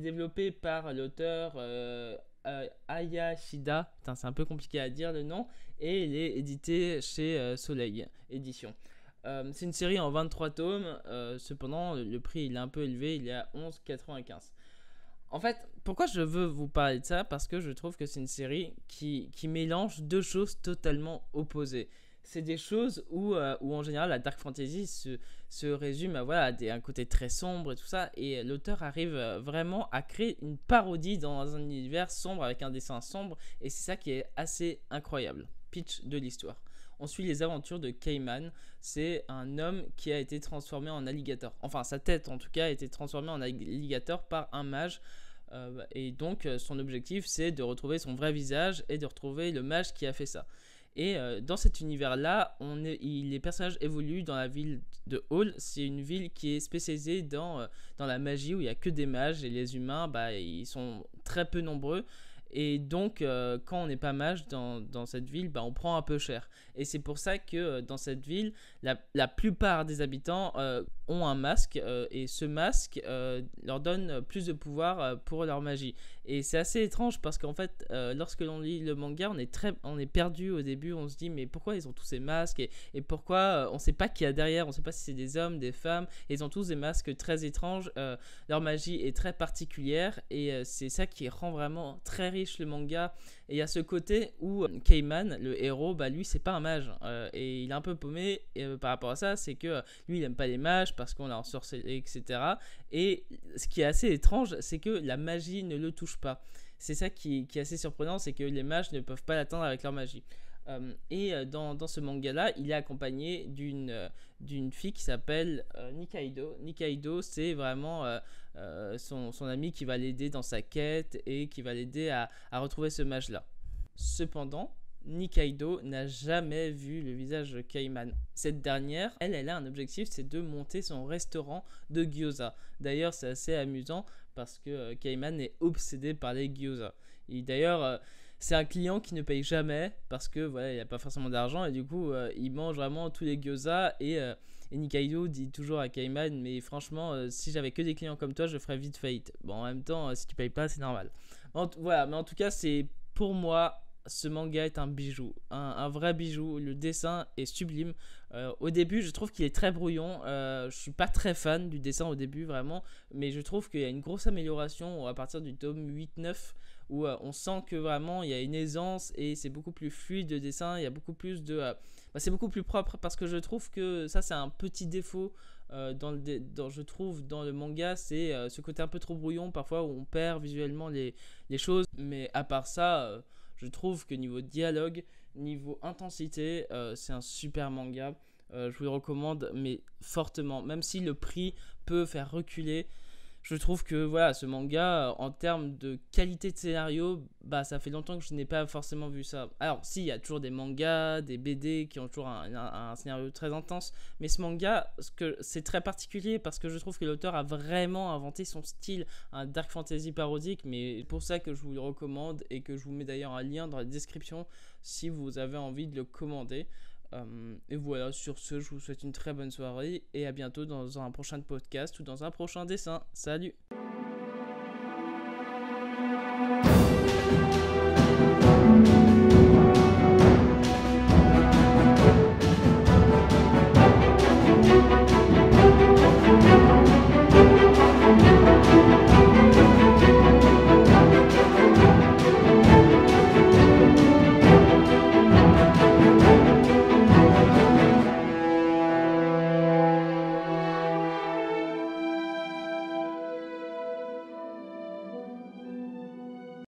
développé par l'auteur euh, euh, Ayashida. c'est un peu compliqué à dire le nom. Et il est édité chez euh, Soleil Édition. c'est une série en 23 tomes. cependant, le, prix il est un peu élevé. Il est à 11,95. En fait, pourquoi je veux vous parler de ça Parce que je trouve que c'est une série qui, mélange deux choses totalement opposées c'est des choses euh, où, en général la dark fantasy se, se résume à voilà, un côté très sombre et tout ça et l'auteur arrive euh, vraiment à créer une parodie dans un univers sombre avec un dessin sombre et c'est ça qui est assez incroyable pitch de l'histoire on suit les aventures de Cayman. C'est un homme qui a été transformé en alligator. Enfin, sa tête en tout cas a été transformée en alligator par un mage euh, et donc, euh, son objectif, c'est de retrouver son vrai visage et de retrouver le mage qui a fait ça. Et euh, dans cet univers-là, les personnages évoluent dans la ville de Hall. C'est une ville qui est spécialisée dans, la magie où il n'y a que des mages et les humains, bah, ils sont très peu nombreux. Et donc, euh, quand on n'est pas mage dans, dans cette ville, bah, on prend un peu cher. Et c'est pour ça que euh, dans cette ville, la, la plupart des habitants euh, ont un masque et ce masque leur donne plus de pouvoir pour leur magie. Et c'est assez étrange parce qu'en fait, lorsque l'on lit le manga, on est, très, on est perdu au début. On se dit, mais pourquoi ils ont tous ces masques et, et pourquoi on ne sait pas qui y a derrière, on ne sait pas si c'est des hommes, des femmes. ils ont tous des masques très étranges. leur magie est très particulière et c'est ça qui rend vraiment très riche le manga. Et il y a ce côté où euh, Cayman, le héros, bah lui, c'est pas un mage. Euh, et il est un peu paumé euh, par rapport à ça, c'est que lui, il aime pas les mages parce qu'on l'a ensorcelé, etc. Et ce qui est assez étrange, c'est que la magie ne le touche pas. C'est ça qui, qui est assez surprenant, c'est que les mages ne peuvent pas l'atteindre avec leur magie. Euh, et euh, dans, dans ce manga-là, il est accompagné d'une euh, d'une fille qui s'appelle Nikaido. Nikaido, c'est vraiment son, son ami qui va l'aider dans sa quête et qui va l'aider à, à retrouver ce mage-là. Cependant, Nikaido n'a jamais vu le visage de Cette dernière, elle, elle a un objectif, c'est de monter son restaurant de gyoza. D'ailleurs, c'est assez amusant parce que Kaiman est obsédé par les gyoza. Et d'ailleurs, c'est un client qui ne paye jamais parce que voilà, il n'y a pas forcément d'argent et du coup, euh, il mange vraiment tous les gyoza euh, et, Nikaido dit toujours à Kaiman mais franchement, euh, si j'avais que des clients comme toi, je ferais vite faillite. Bon, en même temps, si tu payes pas, c'est normal. voilà, mais en tout cas, c'est pour moi ce manga est un bijou, un, vrai bijou. Le dessin est sublime. Euh, au début, je trouve qu'il est très brouillon. Euh, je suis pas très fan du dessin au début, vraiment. Mais je trouve qu'il y a une grosse amélioration à partir du tome 8-9 où euh, on sent que vraiment il y a une aisance et c'est beaucoup plus fluide le dessin. Il y a beaucoup plus de. Euh, bah, c'est beaucoup plus propre parce que je trouve que ça, c'est un petit défaut. dans le dans, je trouve dans le manga c'est ce côté un peu trop brouillon parfois où on perd visuellement les, les choses mais à part ça je trouve que niveau dialogue, niveau intensité, euh, c'est un super manga. Euh, je vous le recommande, mais fortement. Même si le prix peut faire reculer je trouve que voilà, ce manga, euh, en termes de qualité de scénario, bah ça fait longtemps que je n'ai pas forcément vu ça. Alors si, il y a toujours des mangas, des BD qui ont toujours un, scénario très intense, mais ce manga, c'est très particulier parce que je trouve que l'auteur a vraiment inventé son style, un dark fantasy parodique, mais c'est pour ça que je vous le recommande et que je vous mets d'ailleurs un lien dans la description si vous avez envie de le commander. Euh, et voilà, sur ce, je vous souhaite une très bonne soirée et à bientôt dans un prochain podcast ou dans un prochain dessin. Salut